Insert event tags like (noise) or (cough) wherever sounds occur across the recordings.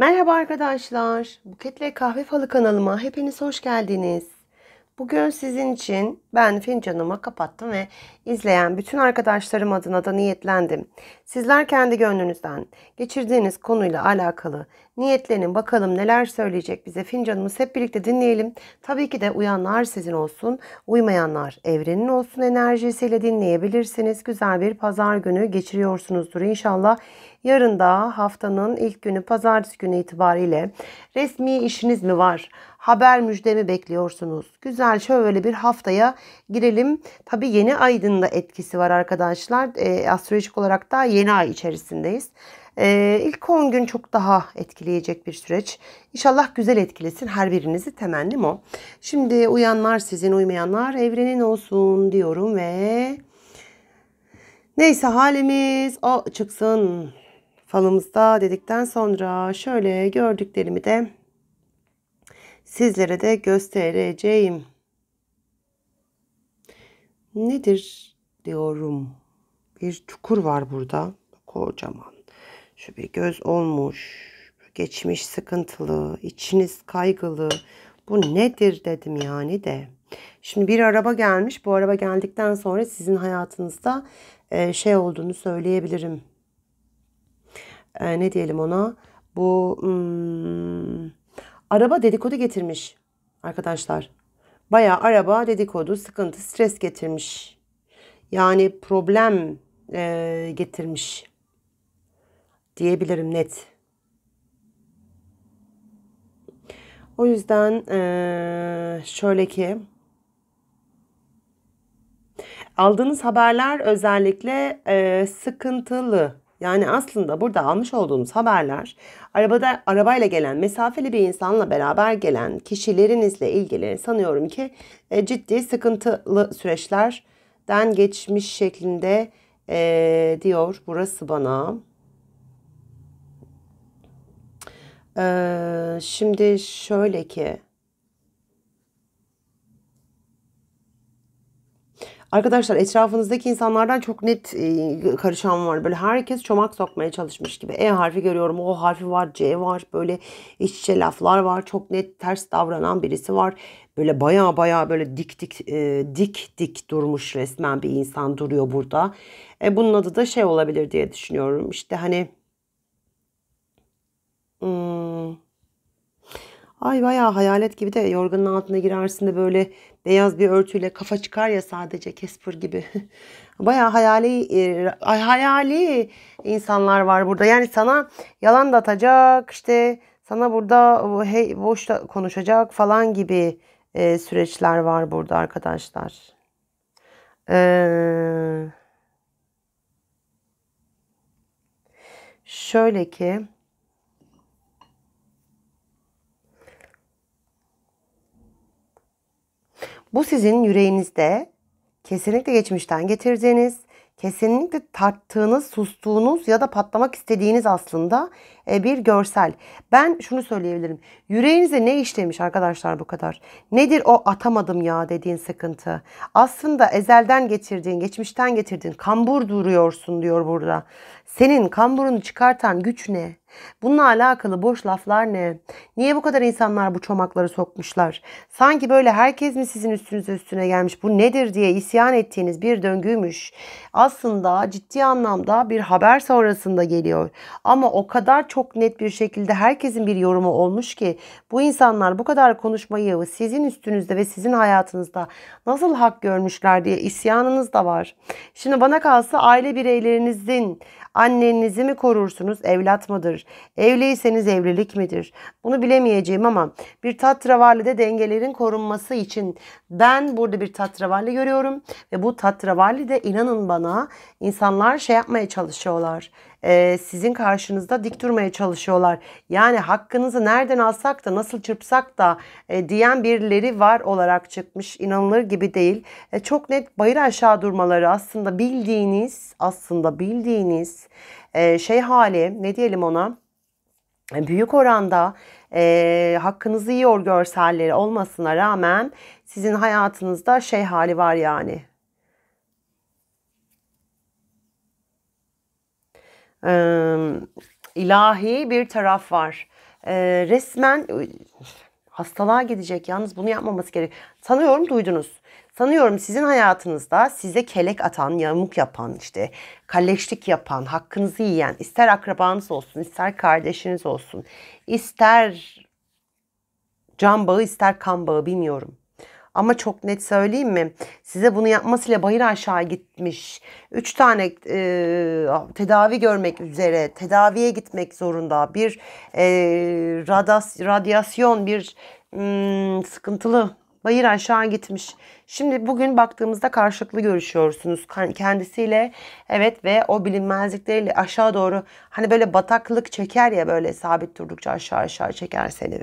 Merhaba arkadaşlar. Buketle Kahve Falı kanalıma hepiniz hoş geldiniz. Bugün sizin için ben fincanımı kapattım ve izleyen bütün arkadaşlarım adına da niyetlendim. Sizler kendi gönlünüzden geçirdiğiniz konuyla alakalı niyetlenin bakalım neler söyleyecek bize fincanımız hep birlikte dinleyelim. Tabii ki de uyanlar sizin olsun, uymayanlar evrenin olsun enerjisiyle dinleyebilirsiniz. Güzel bir pazar günü geçiriyorsunuzdur inşallah. Yarın da haftanın ilk günü pazartesi günü itibariyle resmi işiniz mi var? Haber müjdemi bekliyorsunuz? Güzel şöyle bir haftaya girelim. Tabii yeni aydın da etkisi var arkadaşlar. E, astrolojik olarak da yeni ay içerisindeyiz. E, ilk 10 gün çok daha etkileyecek bir süreç. İnşallah güzel etkilesin her birinizi temennim o. Şimdi uyanlar sizin uymayanlar evrenin olsun diyorum ve neyse halimiz o çıksın falımızda dedikten sonra şöyle gördüklerimi de sizlere de göstereceğim. Nedir diyorum. Bir çukur var burada. Kocaman. Şu bir göz olmuş. Geçmiş sıkıntılı. içiniz kaygılı. Bu nedir dedim yani de. Şimdi bir araba gelmiş. Bu araba geldikten sonra sizin hayatınızda e, şey olduğunu söyleyebilirim. E, ne diyelim ona? Bu hmm, araba dedikodu getirmiş arkadaşlar. Baya araba dedikodu, sıkıntı, stres getirmiş. Yani problem e, getirmiş diyebilirim net. O yüzden e, şöyle ki aldığınız haberler özellikle e, sıkıntılı. Yani aslında burada almış olduğunuz haberler arabada arabayla gelen mesafeli bir insanla beraber gelen kişilerinizle ilgili sanıyorum ki e, ciddi sıkıntılı süreçler den geçmiş şeklinde e, diyor burası bana. E, şimdi şöyle ki Arkadaşlar etrafınızdaki insanlardan çok net e, karışan var. Böyle herkes çomak sokmaya çalışmış gibi. E harfi görüyorum, O harfi var, C var. Böyle iç içe laflar var. Çok net ters davranan birisi var. Böyle baya baya böyle dik dik e, dik dik durmuş resmen bir insan duruyor burada. E, bunun adı da şey olabilir diye düşünüyorum. İşte hani... Hmm, Ay bayağı hayalet gibi de yorganın altına girersin de böyle beyaz bir örtüyle kafa çıkar ya sadece kesper gibi. (laughs) bayağı hayali e, hayali insanlar var burada. Yani sana yalan da atacak işte sana burada hey, boş konuşacak falan gibi e, süreçler var burada arkadaşlar. Ee, şöyle ki Bu sizin yüreğinizde kesinlikle geçmişten getirdiğiniz, kesinlikle tarttığınız, sustuğunuz ya da patlamak istediğiniz aslında e, bir görsel. Ben şunu söyleyebilirim. Yüreğinize ne işlemiş arkadaşlar bu kadar? Nedir o atamadım ya dediğin sıkıntı? Aslında ezelden getirdiğin, geçmişten getirdiğin kambur duruyorsun diyor burada. Senin kamburunu çıkartan güç ne? Bununla alakalı boş laflar ne? Niye bu kadar insanlar bu çomakları sokmuşlar? Sanki böyle herkes mi sizin üstünüze üstüne gelmiş? Bu nedir diye isyan ettiğiniz bir döngüymüş. Aslında ciddi anlamda bir haber sonrasında geliyor. Ama o kadar çok net bir şekilde herkesin bir yorumu olmuş ki bu insanlar bu kadar konuşmayı sizin üstünüzde ve sizin hayatınızda nasıl hak görmüşler diye isyanınız da var. Şimdi bana kalsa aile bireylerinizin Annenizi mi korursunuz? Evlat mıdır? Evliyseniz evlilik midir? Bunu bilemeyeceğim ama bir tatravalide dengelerin korunması için ben burada bir tatravalli görüyorum ve bu tatravalide inanın bana insanlar şey yapmaya çalışıyorlar e, sizin karşınızda dik durmaya çalışıyorlar. Yani hakkınızı nereden alsak da nasıl çırpsak da e, diyen birileri var olarak çıkmış. İnanılır gibi değil. E, çok net bayır aşağı durmaları aslında bildiğiniz aslında bildiğiniz e, şey hali ne diyelim ona e, büyük oranda e, hakkınızı yiyor görselleri olmasına rağmen sizin hayatınızda şey hali var yani e, ilahi bir taraf var. E, resmen hastalığa gidecek yalnız bunu yapmaması gerek. Sanıyorum duydunuz. Sanıyorum sizin hayatınızda size kelek atan, yamuk yapan, işte kalleşlik yapan, hakkınızı yiyen, ister akrabanız olsun, ister kardeşiniz olsun, ister can bağı, ister kan bağı bilmiyorum. Ama çok net söyleyeyim mi? Size bunu yapmasıyla bayır aşağı gitmiş. Üç tane e, tedavi görmek üzere tedaviye gitmek zorunda. Bir e, radas, radyasyon, bir m, hmm, sıkıntılı Bayır aşağı gitmiş. Şimdi bugün baktığımızda karşılıklı görüşüyorsunuz kendisiyle. Evet ve o bilinmezlikleriyle aşağı doğru hani böyle bataklık çeker ya böyle sabit durdukça aşağı aşağı çeker seni.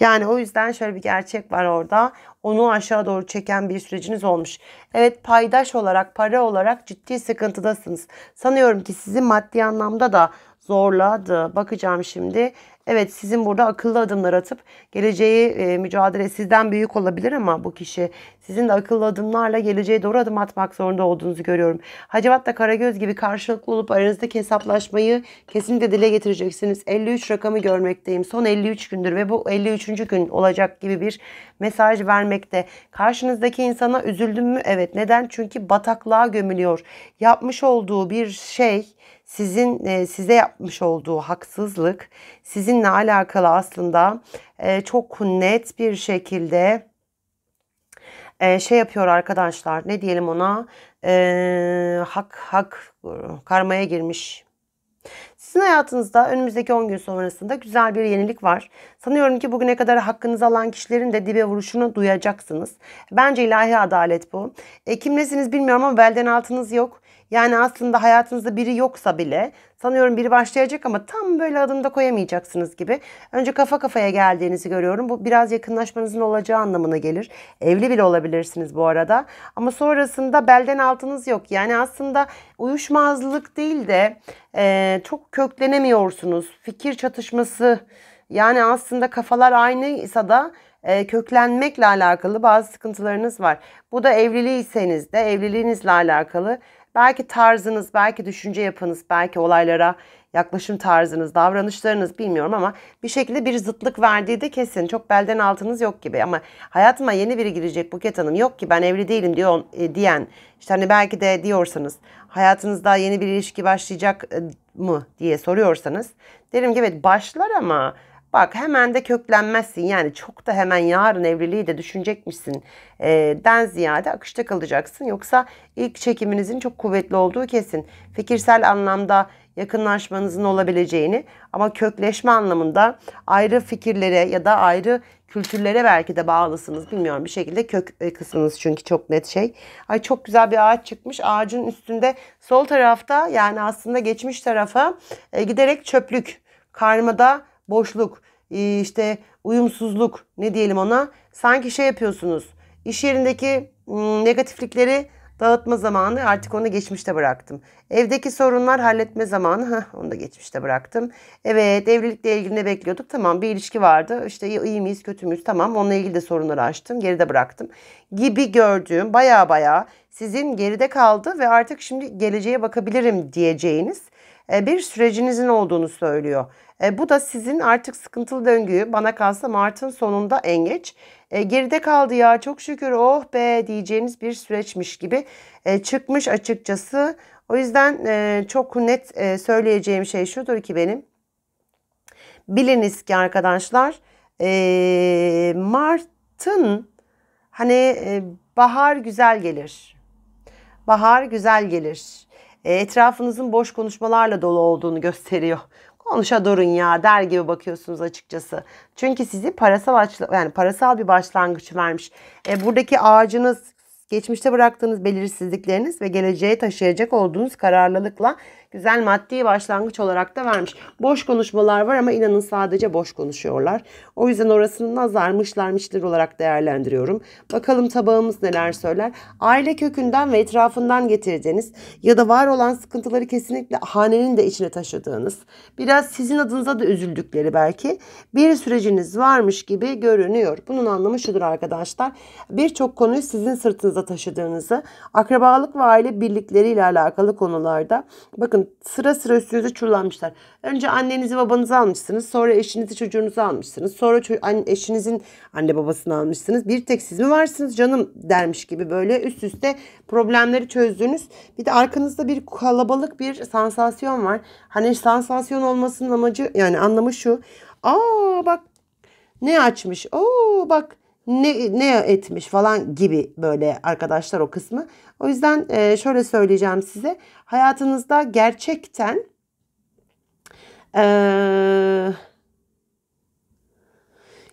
Yani o yüzden şöyle bir gerçek var orada. Onu aşağı doğru çeken bir süreciniz olmuş. Evet paydaş olarak para olarak ciddi sıkıntıdasınız. Sanıyorum ki sizi maddi anlamda da zorladı. Bakacağım şimdi. Evet sizin burada akıllı adımlar atıp geleceği e, mücadele sizden büyük olabilir ama bu kişi sizin de akıllı adımlarla geleceğe doğru adım atmak zorunda olduğunuzu görüyorum. Hacivat'ta Karagöz gibi karşılıklı olup aranızdaki hesaplaşmayı kesinlikle dile getireceksiniz. 53 rakamı görmekteyim. Son 53 gündür ve bu 53. gün olacak gibi bir mesaj vermekte. Karşınızdaki insana üzüldüm mü? Evet. Neden? Çünkü bataklığa gömülüyor. Yapmış olduğu bir şey sizin e, size yapmış olduğu haksızlık sizinle alakalı aslında e, çok net bir şekilde e, şey yapıyor arkadaşlar ne diyelim ona e, hak hak karmaya girmiş sizin hayatınızda önümüzdeki 10 gün sonrasında güzel bir yenilik var. Sanıyorum ki bugüne kadar hakkınızı alan kişilerin de dibe vuruşunu duyacaksınız. Bence ilahi adalet bu. E, nesiniz bilmiyorum ama belden altınız yok. Yani aslında hayatınızda biri yoksa bile sanıyorum biri başlayacak ama tam böyle adımda koyamayacaksınız gibi. Önce kafa kafaya geldiğinizi görüyorum. Bu biraz yakınlaşmanızın olacağı anlamına gelir. Evli bile olabilirsiniz bu arada. Ama sonrasında belden altınız yok. Yani aslında uyuşmazlık değil de e, çok köklenemiyorsunuz. Fikir çatışması yani aslında kafalar aynıysa da e, köklenmekle alakalı bazı sıkıntılarınız var. Bu da evliliyseniz de evliliğinizle alakalı Belki tarzınız, belki düşünce yapınız, belki olaylara yaklaşım tarzınız, davranışlarınız bilmiyorum ama bir şekilde bir zıtlık verdiği de kesin. Çok belden altınız yok gibi ama hayatıma yeni biri girecek Buket Hanım yok ki ben evli değilim diyor, e, diyen işte hani belki de diyorsanız hayatınızda yeni bir ilişki başlayacak e, mı diye soruyorsanız derim ki evet başlar ama Bak hemen de köklenmezsin. Yani çok da hemen yarın evliliği de düşünecekmişsin e, den ziyade akışta kalacaksın. Yoksa ilk çekiminizin çok kuvvetli olduğu kesin. Fikirsel anlamda yakınlaşmanızın olabileceğini ama kökleşme anlamında ayrı fikirlere ya da ayrı kültürlere belki de bağlısınız. Bilmiyorum bir şekilde kök e, kısmınız çünkü çok net şey. Ay çok güzel bir ağaç çıkmış. Ağacın üstünde sol tarafta yani aslında geçmiş tarafa e, giderek çöplük karmada boşluk, e, işte uyumsuzluk ne diyelim ona sanki şey yapıyorsunuz. İş yerindeki negatiflikleri dağıtma zamanı artık onu geçmişte bıraktım. Evdeki sorunlar halletme zamanı heh, onu da geçmişte bıraktım. Evet evlilikle ilgili ne bekliyorduk? Tamam bir ilişki vardı. işte iyi miyiz kötü müyüz? Tamam onunla ilgili de sorunları açtım. Geride bıraktım. Gibi gördüğüm baya baya sizin geride kaldı ve artık şimdi geleceğe bakabilirim diyeceğiniz e, bir sürecinizin olduğunu söylüyor. E, bu da sizin artık sıkıntılı döngüyü bana kalsa Mart'ın sonunda en geç e, geride kaldı ya çok şükür oh be diyeceğiniz bir süreçmiş gibi çıkmış açıkçası. O yüzden çok net söyleyeceğim şey şudur ki benim. Biliniz ki arkadaşlar Mart'ın hani bahar güzel gelir. Bahar güzel gelir. E, etrafınızın boş konuşmalarla dolu olduğunu gösteriyor. Konuşa durun ya der gibi bakıyorsunuz açıkçası. Çünkü sizi parasal yani parasal bir başlangıç vermiş. E, buradaki ağacınız Geçmişte bıraktığınız belirsizlikleriniz ve geleceğe taşıyacak olduğunuz kararlılıkla güzel maddi başlangıç olarak da vermiş. Boş konuşmalar var ama inanın sadece boş konuşuyorlar. O yüzden orasını nazarmışlarmıştır olarak değerlendiriyorum. Bakalım tabağımız neler söyler. Aile kökünden ve etrafından getirdiğiniz ya da var olan sıkıntıları kesinlikle hanenin de içine taşıdığınız, biraz sizin adınıza da üzüldükleri belki bir süreciniz varmış gibi görünüyor. Bunun anlamı şudur arkadaşlar. Birçok konuyu sizin sırtınıza yanınızda taşıdığınızı, akrabalık ve aile birlikleriyle alakalı konularda bakın sıra sıra üstünüze çullanmışlar. Önce annenizi babanızı almışsınız, sonra eşinizi çocuğunuzu almışsınız, sonra eşinizin anne babasını almışsınız. Bir tek siz mi varsınız canım dermiş gibi böyle üst üste problemleri çözdünüz. Bir de arkanızda bir kalabalık bir sansasyon var. Hani sansasyon olmasının amacı yani anlamı şu. Aa bak ne açmış? Oo bak ne, ne etmiş falan gibi böyle arkadaşlar o kısmı. O yüzden e, şöyle söyleyeceğim size. Hayatınızda gerçekten... Eee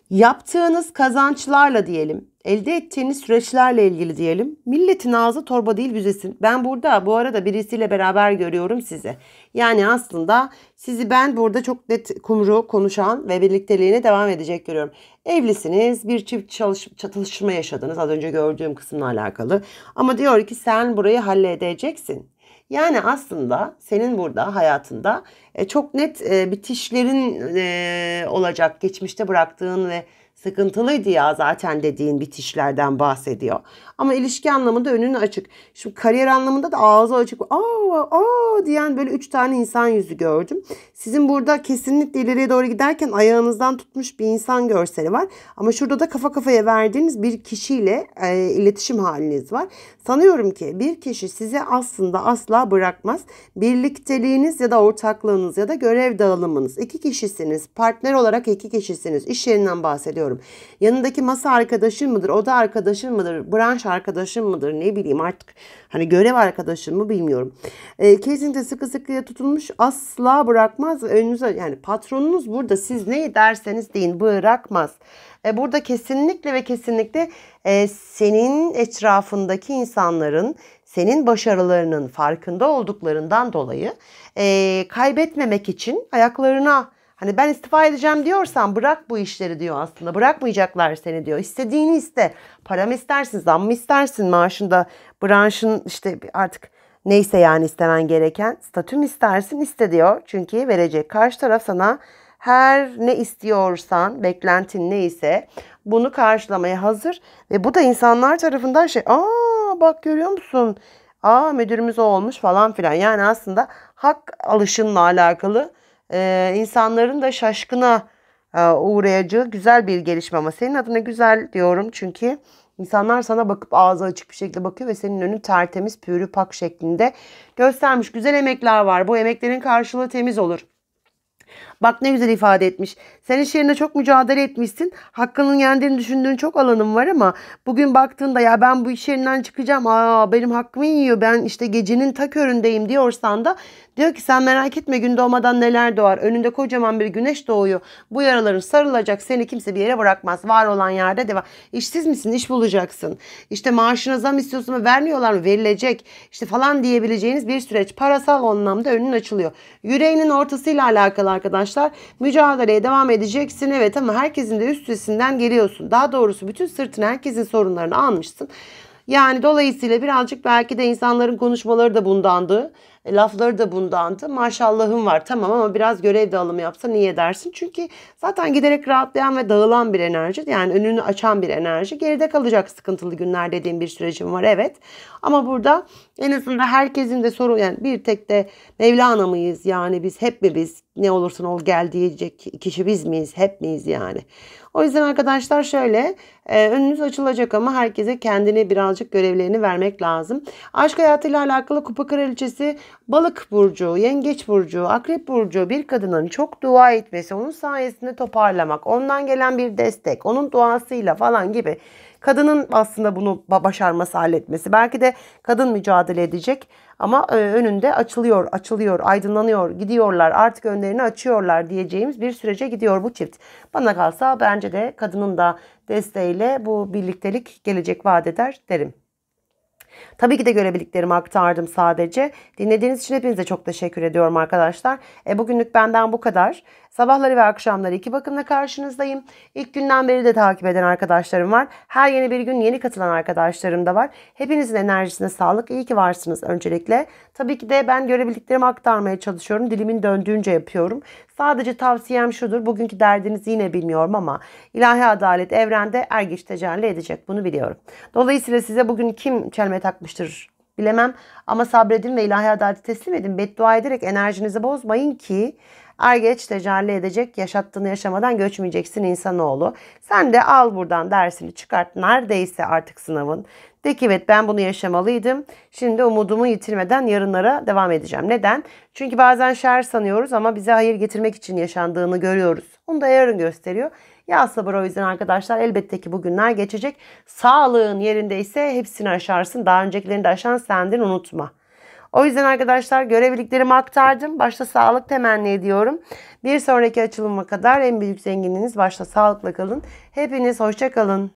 yaptığınız kazançlarla diyelim, elde ettiğiniz süreçlerle ilgili diyelim. Milletin ağzı torba değil büzesin. Ben burada bu arada birisiyle beraber görüyorum sizi. Yani aslında sizi ben burada çok net kumru konuşan ve birlikteliğine devam edecek görüyorum. Evlisiniz, bir çift çalış çatışma yaşadınız az önce gördüğüm kısımla alakalı. Ama diyor ki sen burayı halledeceksin. Yani aslında senin burada hayatında e, çok net e, bitişlerin e, olacak. Geçmişte bıraktığın ve sıkıntılıydı ya zaten dediğin bitişlerden bahsediyor. Ama ilişki anlamında önün açık. Şimdi kariyer anlamında da ağzı açık. Aa, aa diyen böyle üç tane insan yüzü gördüm. Sizin burada kesinlikle ileriye doğru giderken ayağınızdan tutmuş bir insan görseli var. Ama şurada da kafa kafaya verdiğiniz bir kişiyle e, iletişim haliniz var. Sanıyorum ki bir kişi sizi aslında asla bırakmaz. Birlikteliğiniz ya da ortaklığınız ya da görev dağılımınız. iki kişisiniz. Partner olarak iki kişisiniz. İş yerinden bahsediyorum bilmiyorum. Yanındaki masa arkadaşın mıdır, oda arkadaşın mıdır, branş arkadaşın mıdır ne bileyim artık hani görev arkadaşın mı bilmiyorum. E, kesinlikle sıkı sıkıya tutulmuş asla bırakmaz. Önünüze e, yani patronunuz burada siz ne derseniz deyin bırakmaz. E, burada kesinlikle ve kesinlikle e, senin etrafındaki insanların senin başarılarının farkında olduklarından dolayı e, kaybetmemek için ayaklarına Hani ben istifa edeceğim diyorsan bırak bu işleri diyor aslında. Bırakmayacaklar seni diyor. İstediğini iste. Para mı istersin, zam mı istersin maaşında, branşın işte artık neyse yani istemen gereken statüm istersin iste diyor. Çünkü verecek karşı taraf sana her ne istiyorsan, beklentin neyse bunu karşılamaya hazır. Ve bu da insanlar tarafından şey, aa bak görüyor musun? Aa müdürümüz o olmuş falan filan. Yani aslında hak alışınla alakalı e, insanların da şaşkına e, uğrayacağı güzel bir gelişme ama senin adına güzel diyorum çünkü insanlar sana bakıp ağzı açık bir şekilde bakıyor ve senin önün tertemiz pürü pak şeklinde göstermiş. Güzel emekler var. Bu emeklerin karşılığı temiz olur. Bak ne güzel ifade etmiş. Sen iş yerinde çok mücadele etmişsin. Hakkının yendiğini düşündüğün çok alanın var ama bugün baktığında ya ben bu iş yerinden çıkacağım. Aa benim hakkımı yiyor. Ben işte gecenin ta köründeyim diyorsan da Diyor ki sen merak etme gün doğmadan neler doğar. Önünde kocaman bir güneş doğuyor. Bu yaraların sarılacak seni kimse bir yere bırakmaz. Var olan yerde devam. İşsiz misin? İş bulacaksın. İşte maaşına zam istiyorsun mu? Vermiyorlar mı? Verilecek. İşte falan diyebileceğiniz bir süreç. Parasal anlamda önün açılıyor. Yüreğinin ortasıyla alakalı arkadaşlar. Mücadeleye devam edeceksin. Evet ama herkesin de üstesinden geliyorsun. Daha doğrusu bütün sırtını herkesin sorunlarını almışsın. Yani dolayısıyla birazcık belki de insanların konuşmaları da bundandı lafları da bundandı. Maşallahım var tamam ama biraz görev dağılımı yapsan iyi edersin. Çünkü zaten giderek rahatlayan ve dağılan bir enerji yani önünü açan bir enerji. Geride kalacak sıkıntılı günler dediğim bir sürecim var evet. Ama burada en azından herkesin de sorun yani bir tek de Mevlana mıyız yani biz hep mi biz ne olursun ol gel diyecek kişi biz miyiz? Hep miyiz yani? O yüzden arkadaşlar şöyle e, önünüz açılacak ama herkese kendine birazcık görevlerini vermek lazım. Aşk hayatıyla alakalı kupa kraliçesi balık burcu, yengeç burcu, akrep burcu bir kadının çok dua etmesi, onun sayesinde toparlamak, ondan gelen bir destek, onun duasıyla falan gibi kadının aslında bunu başarması, halletmesi. Belki de kadın mücadele edecek ama e, önünde açılıyor, açılıyor, aydınlanıyor, gidiyorlar, artık önlerini açıyorlar diyeceğimiz bir sürece gidiyor bu çift. Bana kalsa bence de kadının da desteğiyle bu birliktelik gelecek vaat eder derim. Tabii ki de görebildiklerimi aktardım sadece. Dinlediğiniz için hepinize çok teşekkür ediyorum arkadaşlar. E, bugünlük benden bu kadar. Sabahları ve akşamları iki bakımla karşınızdayım. İlk günden beri de takip eden arkadaşlarım var. Her yeni bir gün yeni katılan arkadaşlarım da var. Hepinizin enerjisine sağlık. İyi ki varsınız öncelikle. Tabii ki de ben görebildiklerimi aktarmaya çalışıyorum. Dilimin döndüğünce yapıyorum. Sadece tavsiyem şudur. Bugünkü derdiniz yine bilmiyorum ama ilahi adalet evrende er geç tecelli edecek. Bunu biliyorum. Dolayısıyla size bugün kim çelme takmıştır bilemem. Ama sabredin ve ilahi adaleti teslim edin. Beddua ederek enerjinizi bozmayın ki Er geç tecelli edecek yaşattığını yaşamadan göçmeyeceksin insanoğlu. Sen de al buradan dersini çıkart neredeyse artık sınavın. De ki evet ben bunu yaşamalıydım. Şimdi umudumu yitirmeden yarınlara devam edeceğim. Neden? Çünkü bazen şer sanıyoruz ama bize hayır getirmek için yaşandığını görüyoruz. Onu da yarın gösteriyor. Ya sabır o yüzden arkadaşlar elbette ki bugünler geçecek. Sağlığın yerindeyse hepsini aşarsın. Daha öncekilerini de aşan sendin unutma. O yüzden arkadaşlar görebildiklerimi aktardım. Başta sağlık temenni ediyorum. Bir sonraki açılıma kadar en büyük zenginliğiniz başta sağlıkla kalın. Hepiniz hoşça kalın.